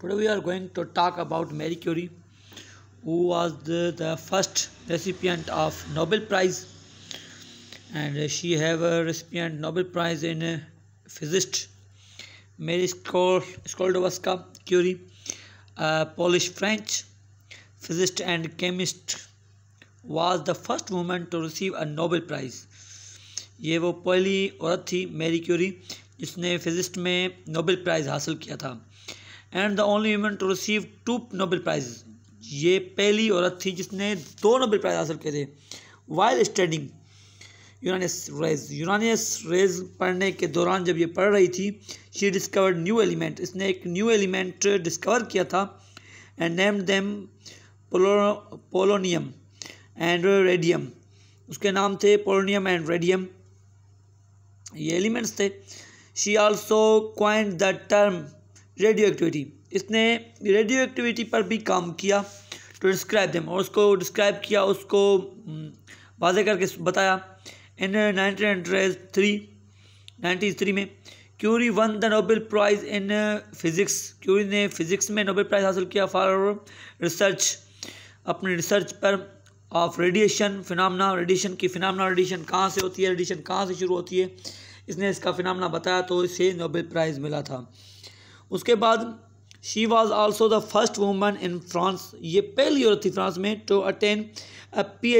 Today we are going to talk about Marie Curie who was the, the first recipient of Nobel Prize and she have a recipient Nobel Prize in Physics Mary Skolodowska Curie a Polish French physicist and chemist was the first woman to receive a Nobel Prize ये वो पहली औरत थी Marie Curie जिसने physicist में Nobel prize हासिल किया था and the only human to receive two Nobel prize ये पहली औरत थी जिसने दो नोबेल प्राइज हासिल किए थे वाइल स्टडिंग यूनानियस रेज यूनानियस रेज पढ़ने के दौरान जब ये पढ़ रही थी शी डिस्कवर्ड न्यू एलिमेंट इसने एक न्यू एलिमेंट डिस्कवर किया था and named them polonium and radium उसके नाम थे पोलोनियम एंड रेडियम ये एलिमेंट्स थे she also coined the term radio activity इसने रेडियो एक्टिविटी पर भी काम किया टू डिस्क्राइब दम और उसको डिस्क्राइब किया उसको हम्म, वाजे करके बताया in nineteen hundred three ninety three में Curie won the Nobel prize in physics Curie ने फिज़िक्स में नोबेल प्राइज़ हासिल किया फॉर रिसर्च अपने रिसर्च पर ऑफ रेडिएशन फिनमना रेडिएशन की फिनमना रेडिएशन कहाँ से होती है रेडिएशन कहाँ से शुरू होती है इसने इसका फिनमना बताया तो इसे नोबेल प्राइज़ मिला था उसके बाद she was also the first woman in France ये पहली औरत थी फ्रांस में टू अटेन अ डी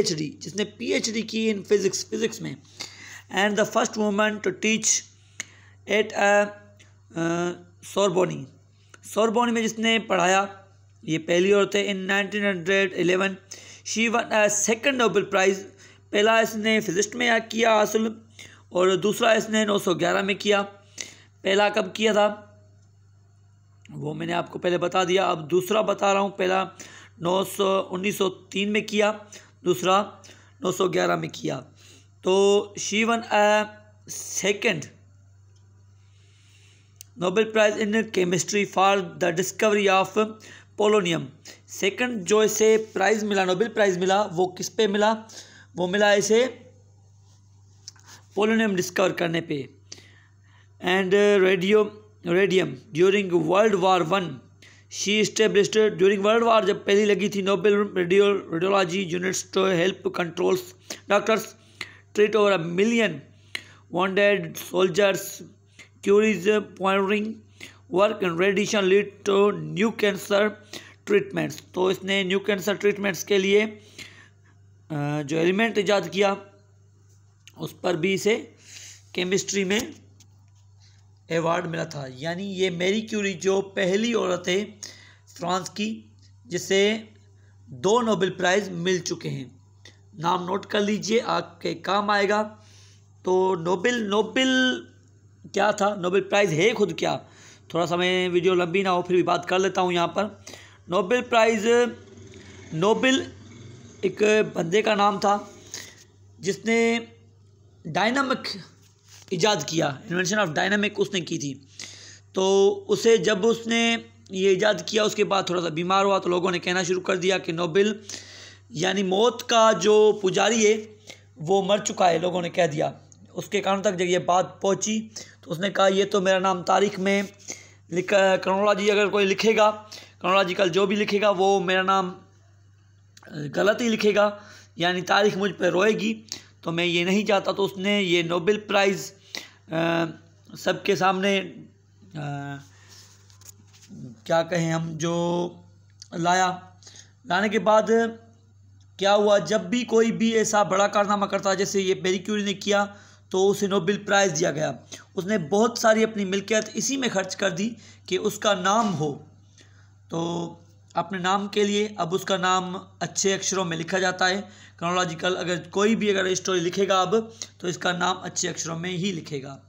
जिसने डी की इन फिज़िक्स फिज़िक्स में and the first woman to teach at a Sorbonne Sorbonne में जिसने पढ़ाया ये पहली औरत है in 1911 she won second Nobel prize पहला इसने फिजिस्ट में किया हासिल और दूसरा इसने 911 में किया पहला कब किया था वो मैंने आपको पहले बता दिया अब दूसरा बता रहा हूँ पहला नौ सौ उन्नीस सौ तीन में किया दूसरा नौ सौ ग्यारह में किया तो she won a second Nobel prize in chemistry for the discovery of polonium second जो इसे प्राइज़ मिला नोबेल प्राइज़ मिला वो किस पे मिला वो मिला इसे पोलोनियम डिस्कवर करने पे and radio radium during world war one she established during world war जब पहली लगी थी Nobel radio radiology units to help controls doctors treat over a million wanted soldiers Curie's pioneering work in radiation lead to new cancer treatments तो इसने new cancer treatments के लिए uh, जो element ईजाद किया उस पर भी इसे केमिस्ट्री में एवॉर्ड मिला था यानी ये मेरी क्यूरी जो पहली औरत है फ्रांस की जिसे दो नोबेल प्राइज़ मिल चुके हैं नाम नोट कर लीजिए आपके काम आएगा तो नोबेल नोबेल क्या था नोबेल प्राइज़ है खुद क्या थोड़ा सा मैं वीडियो लंबी ना हो फिर भी बात कर लेता हूँ यहाँ पर नोबेल प्राइज़ नोबेल एक बंदे का नाम था जिसने डायनामिक ईजाद किया इन्वेंशन ऑफ डायनामिक उसने की थी तो उसे जब उसने ये ईजाद किया उसके बाद थोड़ा सा बीमार हुआ तो लोगों ने कहना शुरू कर दिया कि नोबेल यानी मौत का जो पुजारी है वो मर चुका है लोगों ने कह दिया उसके कारण तक जब ये बात पहुंची तो उसने कहा ये तो मेरा नाम तारीख में लिखा जी अगर कोई लिखेगा कल जो भी लिखेगा वो मेरा नाम गलत ही लिखेगा यानी तारीख मुझ पर रोएगी तो मैं ये नहीं चाहता तो उसने ये नोबेल प्राइज़ सबके सामने आ, क्या कहें हम जो लाया लाने के बाद क्या हुआ जब भी कोई भी ऐसा बड़ा कारनामा करता जैसे ये मेरी क्यूरी ने किया तो उसे नोबेल प्राइज़ दिया गया उसने बहुत सारी अपनी मिल्कियत इसी में खर्च कर दी कि उसका नाम हो तो अपने नाम के लिए अब उसका नाम अच्छे अक्षरों में लिखा जाता है क्रोनोलॉजिकल अगर कोई भी अगर स्टोरी लिखेगा अब तो इसका नाम अच्छे अक्षरों में ही लिखेगा